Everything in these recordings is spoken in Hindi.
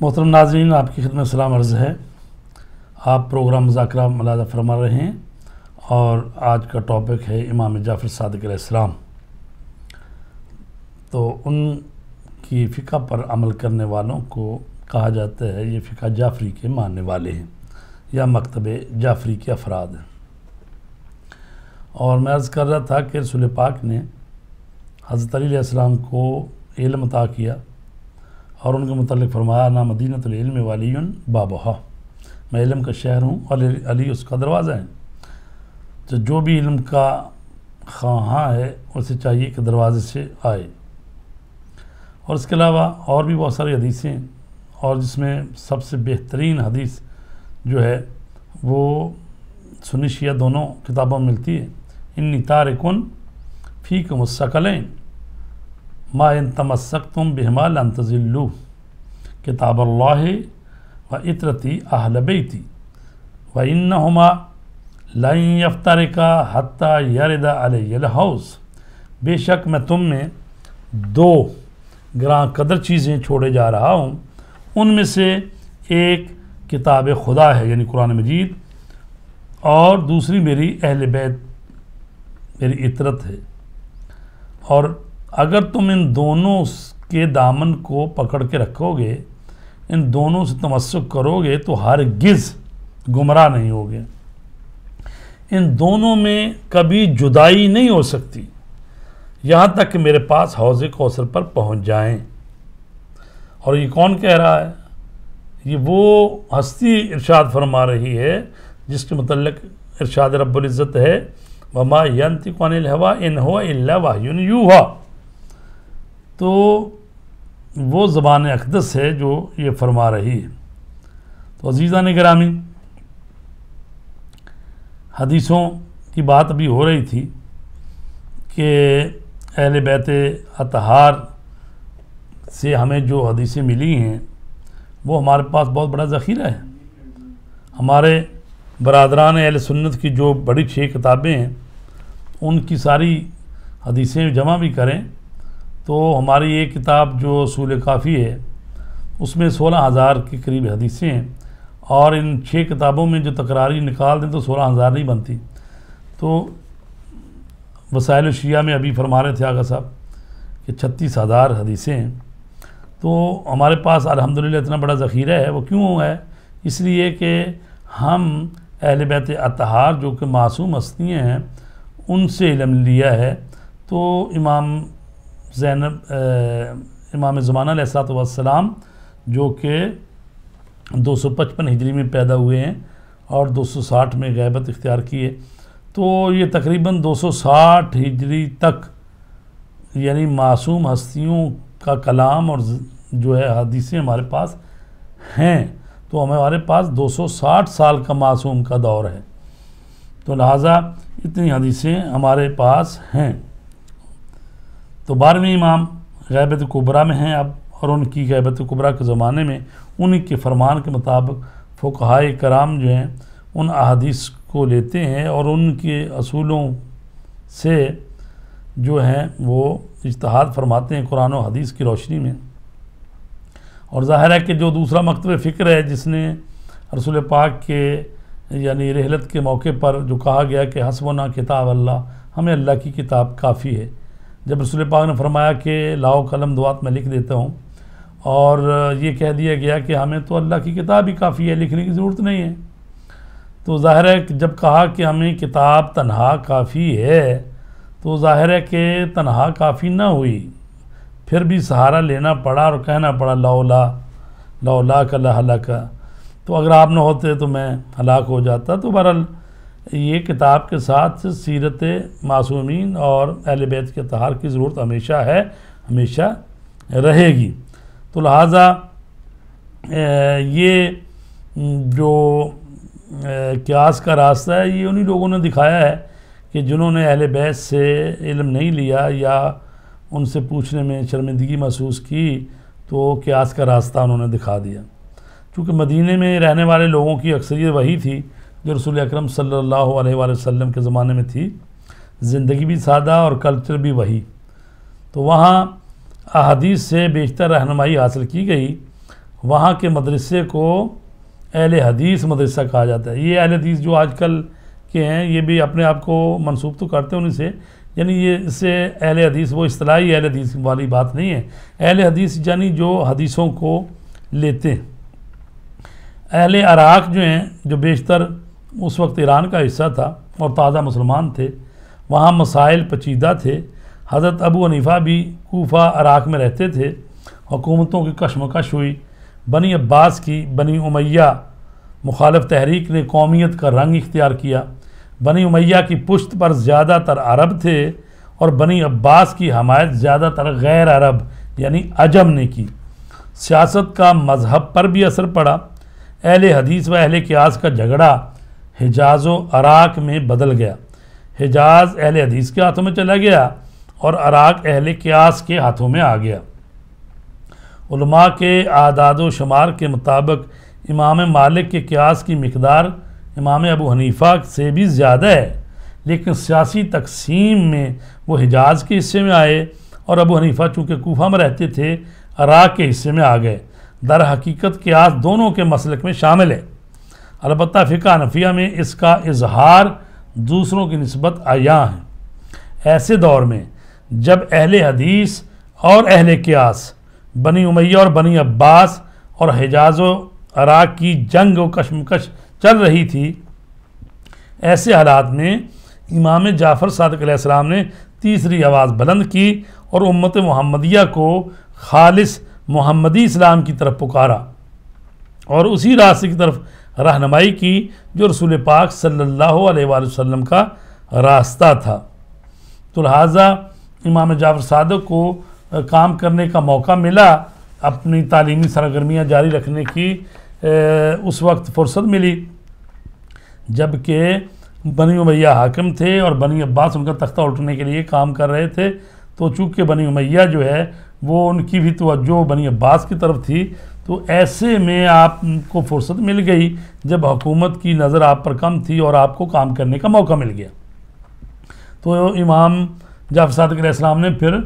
मोहतरम नाजरीन आपकी खदम सलाम अर्ज़ है आप प्रोग्राम मुजाकर मलाजा फरमा रहे हैं और आज का टॉपिक है इमाम जाफ़र सदकाम तो उनकी फ़िका पर अमल करने वालों को कहा जाता है ये फ़िका जाफ़री के मानने वाले हैं या मकतब जाफ़री के अफराद हैं और मैं अर्ज़ कर रहा था कि रसुल पाक ने हज़रत अलीसम को इलमता किया और उनके मतलब फरमाया ना मदीनतम वाली बाबा मैं इलम का शहर हूँ और अली उसका दरवाज़ा है तो जो भी इलम का खां है उसे चाहिए कि दरवाज़े से आए और इसके अलावा और भी बहुत सारी हदीसें और जिसमें सबसे बेहतरीन हदीस जो है वो सुनिशिया दोनों किताबों में मिलती है इन तारकुन फ़ी के मुस्कलें माइन तमस्क तुम बिहमा लंतजिल्लु किताब व इतरती थी व इन हमा लाइन यफ्तार का हती यरदा अलहौस बेशक मैं तुम में दो ग्रां कदर चीज़ें छोड़े जा रहा हूँ उनमें से एक किताब खुदा है यानी कुरान मजीद और दूसरी मेरी अहल बैत मेरी इतरत है और अगर तुम इन दोनों के दामन को पकड़ के रखोगे इन दोनों से तमस्क करोगे तो हर गिज़ गुमराह नहीं होगे इन दोनों में कभी जुदाई नहीं हो सकती यहाँ तक कि मेरे पास हौज कौसर पर पहुँच जाएं और ये कौन कह रहा है ये वो हस्ती इरशाद फरमा रही है जिसके मतलब इरशाद इज़्ज़त है वमा यंतिकान हवा इन हो इल्ला वाहन यू हुआ तो वो ज़बान अकदस है जो ये फरमा रही है तो अजीज़ा ने ग्रामी हदीसों की बात अभी हो रही थी कि अहल बैत अतहार से हमें जो हदीसें मिली हैं वो हमारे पास बहुत बड़ा ज़ख़ीरा है हमारे बरदरान अहल सुन्नत की जो बड़ी छः किताबें हैं उनकी सारी हदीसें जमा भी करें तो हमारी ये किताब जो असूल काफ़ी है उसमें सोलह हज़ार के करीब हदीसें हैं और इन छः किताबों में जो तकरारी निकाल दें तो सोलह हज़ार नहीं बनती तो वसायल शिया में अभी फरमा रहे थे आगा साहब कि छत्तीस हज़ार हदीसें हैं तो हमारे पास अलहमदिल्ला इतना बड़ा ज़ख़ीरा है वो क्यों है इसलिए कि हम अहल बैत अतहार जो कि मासूम हस्तियाँ हैं उनसे इलम लिया है तो इमाम जैनब इमाम ज़माना वसलाम जो कि 255 हिजरी में पैदा हुए हैं और 260 में गैबत इख्तियार किए तो ये तकरीबन 260 हिजरी तक यानी मासूम हस्तियों का कलाम और जो है हदीसें हमारे पास हैं तो हमारे पास 260 साल का मासूम का दौर है तो लिहाजा इतनी हदीसें हमारे पास हैं तो बारहवें इमाम गैबत कुबरा में हैं अब और उनकी गैबत कुबरा के ज़माने में उन्हीं के फरमान के मुताबिक फ़ुकाय कराम जो हैं उन अहादीस को लेते हैं और उनके असूलों से जो हैं वो इजतहाद फरमाते हैं कुरान और हदीस की रोशनी में और ज़ाहिर है कि जो दूसरा मकतब फ़िक्र है जिसने रसूल पाक के यानी रहलत के मौके पर जो कहा गया कि हसबना किताब अल्लाह हमें अल्लाह की किताब काफ़ी है जब रसूल पाक ने फरमाया कि लाओ कलम दुआत मैं लिख देता हूँ और ये कह दिया गया कि हमें तो अल्लाह की किताब ही काफ़ी है लिखने की ज़रूरत नहीं है तो ज़ाहिर है जब कहा कि हमें किताब तनहा काफ़ी है तो ज़ाहिर है कि तनहा काफ़ी ना हुई फिर भी सहारा लेना पड़ा और कहना पड़ा लाओला लाओला का ला का तो अगर आप ना होते तो मैं हलाक हो जाता तो बहरहाल ये किताब के साथ सीरत मासूमीन और अहल बैत के तहार की ज़रूरत हमेशा है हमेशा रहेगी तो लिहाजा ये जो क्यास का रास्ता है ये उन्हीं लोगों ने दिखाया है कि जिन्होंने अहल बैत से इल्म नहीं लिया या उनसे पूछने में शर्मिंदगी महसूस की तो क्यास का रास्ता उन्होंने दिखा दिया क्योंकि मदीने में रहने वाले लोगों की अक्सरियत वही थी जो रसूल अक्रम सल्लल्लाहु के ज़माने में थी ज़िंदगी भी सादा और कल्चर भी वही तो वहाँ अदीस से बेशतर रहनमाई हासिल की गई वहाँ के मदरसे को अहल हदीस मदरसा कहा जाता है ये अहल हदीस जो आज कल के हैं ये भी अपने आप को मनसूब तो करते हैं उन्हीं से यानी ये इससे अहल हदीस वो असलाही अहल हदीस वाली बात नहीं है अहल हदीस यानी जो हदीसों को लेते हैं अहल अराक जो हैं जो बेशतर उस वक्त ईरान का हिस्सा था और ताज़ा मुसलमान थे वहाँ मसाइल पचीदा थे हज़रत अबू हनीफ़ा भी कोफा अराक में रहते थे हुकूमतों की कशमकश हुई बनी अब्बास की बनी उमैया मुखालफ तहरीक ने कौमियत का रंग इख्तियार किया बनी उमैया की पुश्त पर ज़्यादातर अरब थे और बनी अब्बास की हमायत ज़्यादातर गैर अरब यानी अजम ने की सियासत का मज़हब पर भी असर पड़ा अहल हदीस व अहल क्यास का झगड़ा हिजाज व अराक में बदल गया हिजाज अहल हदीस के हाथों में चला गया और अराक अहल क्यास के हाथों में आ गया उलमा के आदाद व शुमार के मुताबिक इमाम मालिक के क्यास की मकदार इमाम अबू हनीफ़ा से भी ज़्यादा है लेकिन सियासी तकसीम में वो हिजाज के हिस्से में आए और अबू हनीफ़ा चूँकि कोफा में रहते थे अराक के हिस्से में आ गए दर हकीकत क्यास दोनों के मसलक में शामिल है अलबत् फ़िका नफिया में इसका इजहार दूसरों की नस्बत आया है ऐसे दौर में जब अहल हदीस और अहल क्यास बनी उमैया और बनी अब्बास और हिजाज अराक की जंग व कशमकश चल रही थी ऐसे हालात में इमाम जाफ़र सदक़्याम ने तीसरी आवाज़ बुलंद की और उम्मत महमदिया को खालिस मोहम्मदी इस्लाम की तरफ पुकारा और उसी रास्ते की तरफ रहनमाई की जो रसूल पाक सल्लल्लाहु अलैहि वसल्लम का रास्ता था तो लिहाजा इमाम जाफर सादक को काम करने का मौका मिला अपनी तालीमी सरगर्मियाँ जारी रखने की ए, उस वक्त फुर्सत मिली जबकि बनी उमैया हाकम थे और बनी अब्बास उनका तख्ता उल्टने के लिए काम कर रहे थे तो चूँकि बनी उमैया जो है वो उनकी भी तोज्जो बनी अब्बास की तरफ थी तो ऐसे में आपको फुर्सत मिल गई जब हुकूमत की नज़र आप पर कम थी और आपको काम करने का मौका मिल गया तो इमाम जाफ सदक ने फिर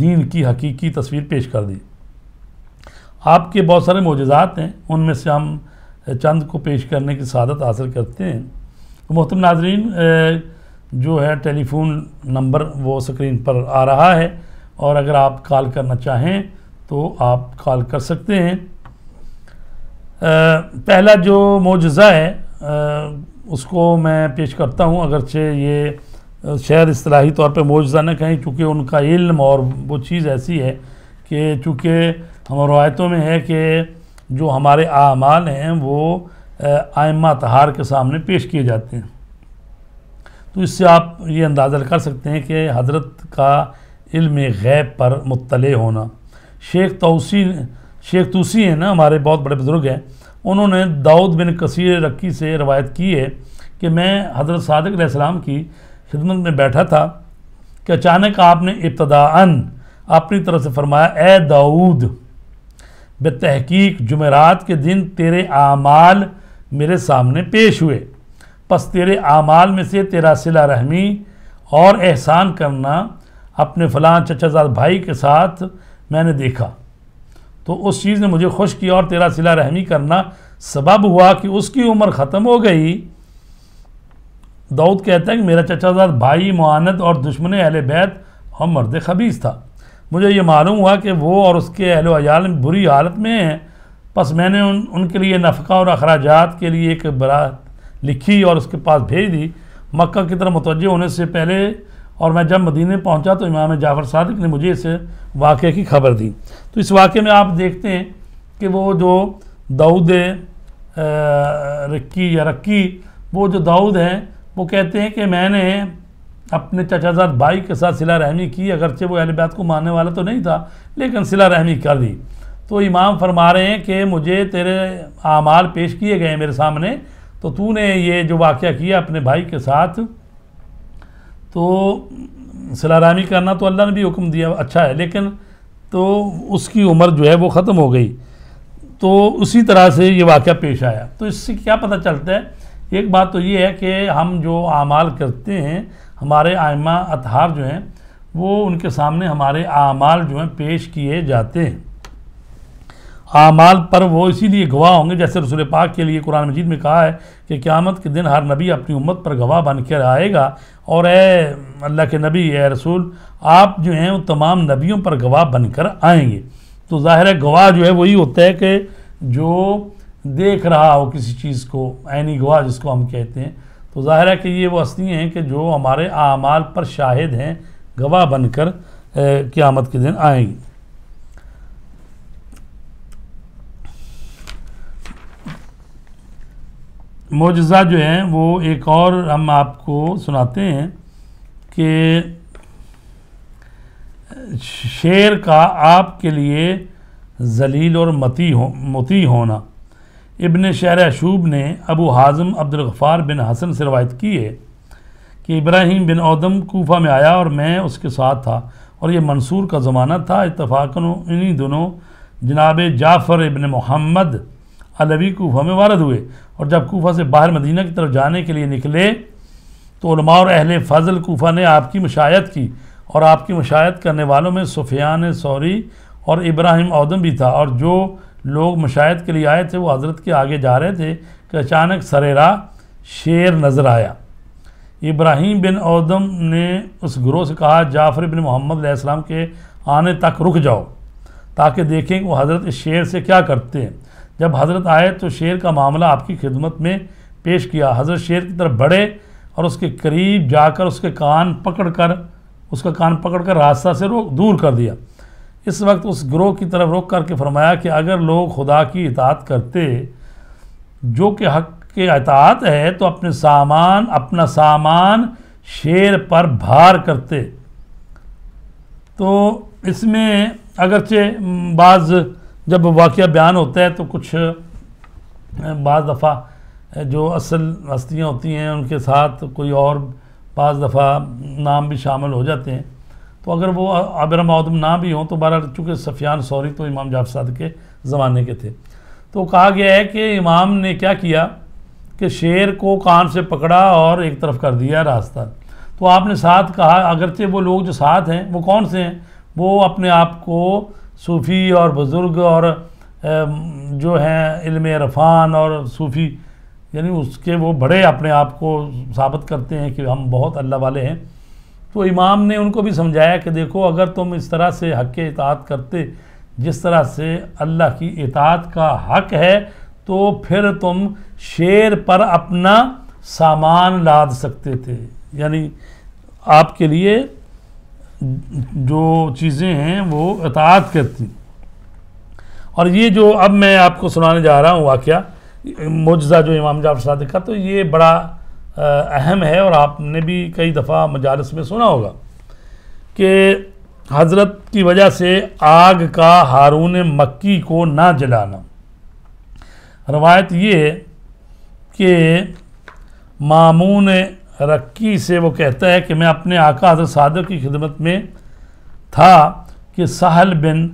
दीन की हकीकी तस्वीर पेश कर दी आपके बहुत सारे मोजात हैं उनमें से हम चंद को पेश करने की सादत हासिल करते हैं तो मोहतम नाजरीन जो है टेलीफोन नंबर वो स्क्रीन पर आ रहा है और अगर आप कॉल करना चाहें तो आप कॉल कर सकते हैं आ, पहला जो मोजा है आ, उसको मैं पेश करता हूँ अगरचे ये शायद असलाही तौर पे मोजा न कहें चूँकि उनका इल्म और वो चीज़ ऐसी है कि चूँकि हम रवायतों में है कि जो हमारे आमाल हैं वो आयमा तहार के सामने पेश किए जाते हैं तो इससे आप ये अंदाज़ा कर सकते हैं कि हज़रत का इल्म गैब पर मुतले होना शेख तोसी शेख तूसी हैं ना हमारे बहुत बड़े बुज़ुर्ग हैं उन्होंने दाऊद बिन कसीर रक्की से रवायत की है कि मैं हज़रत सदक सलाम की खिदमत में बैठा था कि अचानक आपने इब्तदान अपनी तरफ से फरमाया ए दाऊद बतहकीक जुमेरात के दिन तेरे आमाल मेरे सामने पेश हुए बस तेरे आमाल में से तेरा सिला रहमी और एहसान करना अपने फ़लां चचाजाद भाई के साथ मैंने देखा तो उस चीज़ ने मुझे खुश किया और तेरा सिला रहमी करना सबब हुआ कि उसकी उम्र ख़त्म हो गई दाऊद कहता है कि मेरा चचाजाद भाई मानद और दुश्मन अहल बैत और मर्द खबीज था मुझे ये मालूम हुआ कि वो और उसके अहल अयाल बुरी हालत में हैं बस मैंने उन उनके लिए नफका और अखराजात के लिए एक बरात लिखी और उसके पास भेज दी मक्का की तरफ मुतवजह होने से पहले और मैं जब मदीने पहुंचा तो इमाम जाफ़र सदक ने मुझे इस वाक़े की खबर दी तो इस वाक़े में आप देखते हैं कि वो जो दाऊद रक्की या रक्की वो जो दाऊद हैं वो कहते हैं कि मैंने अपने चचाजाद भाई के साथ सिला रहमी की अगरचे वो अहलबात को मानने वाला तो नहीं था लेकिन सिला रहमी कर दी तो इमाम फरमा रहे हैं कि मुझे तेरे आमाल पेश किए गए मेरे सामने तो तूने ये जो वाक़ किया अपने भाई के साथ तो सलारामी करना तो अल्लाह ने भी हुक्म दिया अच्छा है लेकिन तो उसकी उम्र जो है वो ख़त्म हो गई तो उसी तरह से ये वाक़ पेश आया तो इससे क्या पता चलता है एक बात तो ये है कि हम जो आमाल करते हैं हमारे आयमा अतहार जो हैं वो उनके सामने हमारे आमाल जो हैं पेश किए जाते हैं आमाल पर वो इसीलिए गवाह होंगे जैसे रसूल पाक के लिए कुरान मजीद में कहा है कि क़्यामत के दिन हर नबी अपनी उम्मत पर गवाह बन कर आएगा और ए अल्लाह के नबी ए रसूल आप जो हैं वो तमाम नबियों पर गवाह बनकर आएंगे तो ज़ाहिर गवाह जो है वही होता है कि जो देख रहा हो किसी चीज़ को ऐनी गवाह जिसको हम कहते हैं तो ज़ाहिर है कि ये वो असली हैं कि जो हमारे आमाल पर शाहिद हैं गवाह बनकर क़्यामत के दिन आएंगे मोजा जो है वो एक और हम आपको सुनाते हैं कि शेर का आपके लिए जलील और मती हो मती होना इबन शहर अशूब ने अबू हाजम अब्दुलगफ़ार बिन हसन से रवायत की है कि इब्राहिम बिन औदम कोफा में आया और मैं उसके साथ था और ये मंसूर का ज़माना था इतफ़ाक़न इन्हीं दोनों जनाब जाफ़र इबन मोहम्मद अलवी कोफा में वारद हुए और जब कोफा से बाहर मदीना की तरफ जाने के लिए निकले तो और अहल फजल कोफा ने आपकी मशायत की और आपकी मशायत करने वालों में सुफियान सौरी और इब्राहिम अदम भी था और जो लोग मशायत के लिए आए थे वो हज़रत के आगे जा रहे थे कि अचानक सरेरा शेर नज़र आया इब्राहिम बिन अदम ने उस ग्रोह से कहा जाफ़र बिन मोहम्मद के आने तक रुक जाओ ताकि देखें वो हज़रत इस शेर से क्या करते हैं जब हज़रत आए तो शेर का मामला आपकी खिदमत में पेश किया हज़रत शेर की तरफ बढ़े और उसके करीब जाकर उसके कान पकड़ कर उसका कान पकड़ कर रास्ता से रोक दूर कर दिया इस वक्त उस ग्रोह की तरफ रोक करके फरमाया कि अगर लोग खुदा की इतात करते जो कि हक के अतात है तो अपने सामान अपना सामान शेर पर भार करते तो इसमें अगरचे बाज़ जब वाक़ बयान होता है तो कुछ बज़ दफ़ा जो असल हस्तियाँ होती हैं उनके साथ कोई और बज़ दफ़ा नाम भी शामिल हो जाते हैं तो अगर वो आबिर मदम ना भी हों तो बारह चूँकि सफियान सौरी तो इमाम साद के ज़माने के थे तो कहा गया है कि इमाम ने क्या किया कि शेर को कान से पकड़ा और एक तरफ कर दिया रास्ता तो आपने साथ कहा अगरचे वो लोग जो साथ हैं वो कौन से हैं वो अपने आप को सूफ़ी और बुज़ुर्ग और जो हैं इल्म रफान और सूफ़ी यानी उसके वो बड़े अपने आप को साबित करते हैं कि हम बहुत अल्लाह वाले हैं तो इमाम ने उनको भी समझाया कि देखो अगर तुम इस तरह से हक़ इतात करते जिस तरह से अल्लाह की इतात का हक़ है तो फिर तुम शेर पर अपना सामान लाद सकते थे यानी आपके लिए जो चीज़ें हैं वो अतात करती और ये जो अब मैं आपको सुनाने जा रहा हूँ वाक़ मुजज़ा जो इमाम जाफर साहब का तो ये बड़ा अहम है और आपने भी कई दफ़ा मजालस में सुना होगा कि हज़रत की वजह से आग का हारून मक्की को ना जलाना रवायत ये है कि मामून रक्की से वो कहता है कि मैं अपने आका हजर सादर की खिदमत में था कि सहल बिन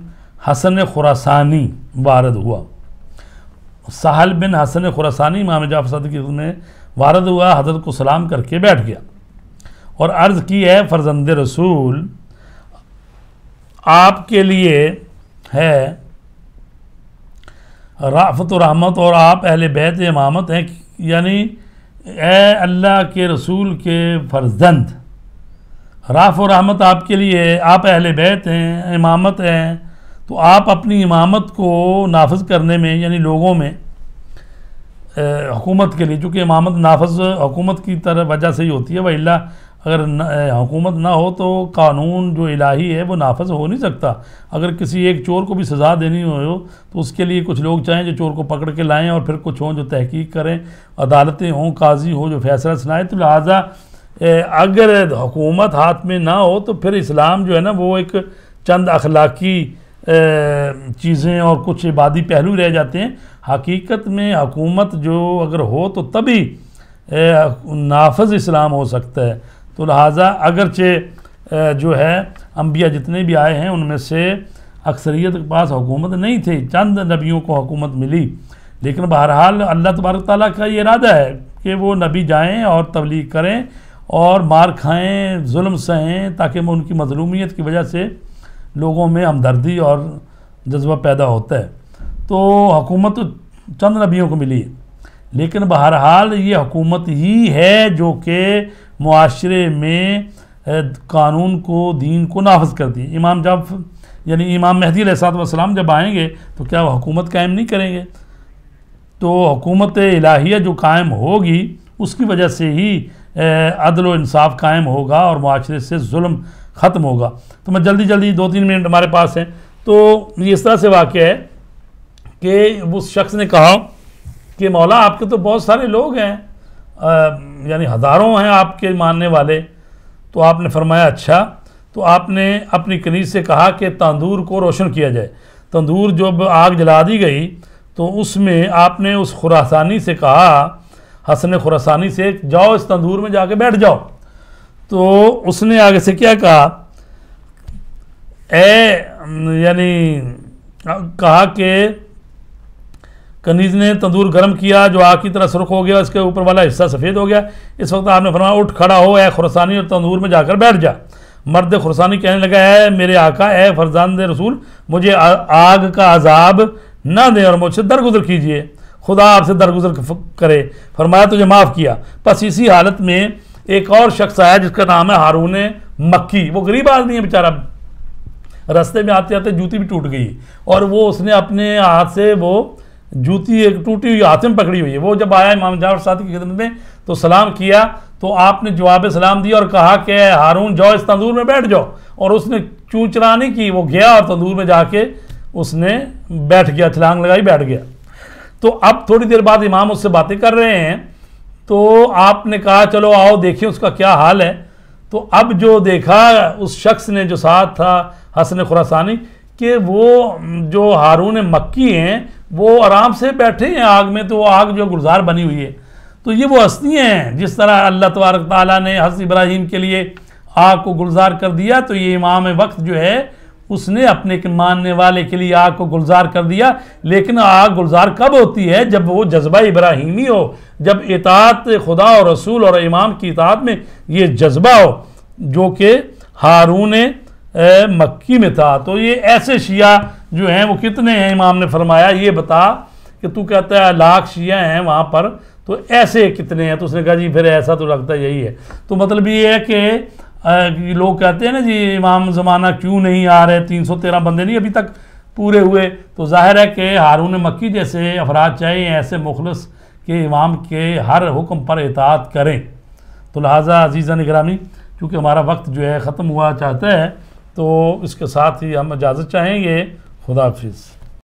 हसन खुरासानी वारद हुआ सहल बिन हसन खुरासानी माम जाफ सद की वारद हुआ हजरत को सलाम करके बैठ गया और अर्ज़ की है फर्जंद रसूल आपके लिए है राफत रहमत और आप अहल बैत इमामत हैं यानी ए अल्लाह के रसूल के फर्जंद राफ़ और रहमत आपके लिए आप अहल बैत हैं इमामत हैं तो आप अपनी इमामत को नाफज करने में यानी लोगों में हकूमत के लिए चूँकि इमामत नाफज हकूमत की तरह वजह से ही होती है वह अगर हुकूमत ना हो तो कानून जो इलाही है वो नाफज हो नहीं सकता अगर किसी एक चोर को भी सज़ा देनी हो तो उसके लिए कुछ लोग चाहें जो चोर को पकड़ के लाएं और फिर कुछ हों जो तहकीक करें अदालतें हों काजी हों जो फैसला सुनाएं तो लिहाजा अगर हुकूमत हाथ में ना हो तो फिर इस्लाम जो है ना वो एक चंद अखलाकी चीज़ें और कुछ इबादी पहलू रह जाते हैं हकीकत में हकूमत जो अगर हो तो तभी नाफज इस्लाम हो सकता है तो लिहाजा अगरचे जो है अम्बिया जितने भी आए हैं उनमें से अक्सरियत के पास हुकूमत नहीं थी चंद नबियों को हुकूमत मिली लेकिन बहरहाल अल्लाह तबारक ताली का ये इरादा है कि वो नबी जाएँ और तबलीग करें और मार खाएँ जुल्म सहें ताकि उनकी मजलूमियत की वजह से लोगों में हमदर्दी और जज्बा पैदा होता है तो हुकूमत तो चंद नबियों को मिली है लेकिन बहरहाल ये हुकूमत ही है जो कि माशरे में कानून को दीन को नाफज करती है इमाम जब यानी इमाम महदी वसलाम जब आएंगे तो क्या वह हुकूमत कायम नहीं करेंगे तो हुकूमत इलाहिया जो कायम होगी उसकी वजह से ही अदल इंसाफ कायम होगा और माशरे से जुल्म ख़त्म होगा तो मैं जल्दी जल्दी दो तीन मिनट हमारे पास हैं तो इस तरह से वाक़ है कि उस शख्स ने कहा कि मौला आपके तो बहुत सारे लोग हैं यानी हज़ारों हैं आपके मानने वाले तो आपने फरमाया अच्छा तो आपने अपनी कनीज से कहा कि तंदूर को रोशन किया जाए तंदूर जब आग जला दी गई तो उसमें आपने उस खुरासानी से कहा हसन खुरासानी से जाओ इस तंदूर में जाके बैठ जाओ तो उसने आगे से क्या कहा ए यानी कहा कि कनीज ने तंदूर गर्म किया जो आग की तरह सुरख हो गया उसके ऊपर वाला हिस्सा सफ़ेद हो गया इस वक्त आपने फरमाया उठ खड़ा हो ऐ खुरसानी और तंदूर में जाकर बैठ जा मर्द खुरसानी कहने लगा है मेरे आका ए फरजान रसूल मुझे आग का अजाब ना दें और मुझसे दरगुजर कीजिए खुदा आपसे दरगुजर करे फरमाया तुझे माफ़ किया बस इसी हालत में एक और शख्स आया जिसका नाम है हारून मक्की वो गरीब आदमी है बेचारा रास्ते में आते आते जूती भी टूट गई और वो उसने अपने हाथ से वो जूती एक टूटी हुई हाथ में पकड़ी हुई है वो जब आया इमाम जाफर साद की खिदमत में तो सलाम किया तो आपने जवाब सलाम दिया और कहा कि हारून जाओ इस तंदूर में बैठ जाओ और उसने चूचरा नहीं की वो गया और तंदूर में जाके उसने बैठ गया छलांग लगाई बैठ गया तो अब थोड़ी देर बाद इमाम उससे बातें कर रहे हैं तो आपने कहा चलो आओ देखें उसका क्या हाल है तो अब जो देखा उस शख्स ने जो साथ था हसन खुरासानी कि वो जो हारून मक्की हैं वो आराम से बैठे हैं आग में तो वो आग जो गुलजार बनी हुई है तो ये वो हस्तियाँ हैं जिस तरह अल्लाह तबारक ताली ने हस इब्राहिम के लिए आग को गुलजार कर दिया तो ये इमाम वक्त जो है उसने अपने के मानने वाले के लिए आग को गुलजार कर दिया लेकिन आग गुलजार कब होती है जब वो जज्बा इब्राहिमी हो जब इतात खुदा और रसूल और इमाम की इतात में ये जज्बा हो जो कि हारून मक्की में था तो ये ऐसे शिया जो हैं वो कितने हैं इमाम ने फरमाया ये बता कि तू कहता है लाख शिया हैं वहाँ पर तो ऐसे कितने हैं तो उसने कहा जी फिर ऐसा तो लगता यही है तो मतलब ये है कि लोग कहते हैं ना जी इमाम ज़माना क्यों नहीं आ रहे तीन सौ तेरह बंदे नहीं अभी तक पूरे हुए तो जाहिर है कि हारून मक्की जैसे अफराज चाहिए ऐसे मुखलस के इमाम के हर हुक्म पर इतात करें तो लिहाजा अजीज़ा निगरानी क्योंकि हमारा वक्त जो है ख़त्म हुआ चाहता है तो इसके साथ ही हम इजाज़त चाहेंगे खुदाफिज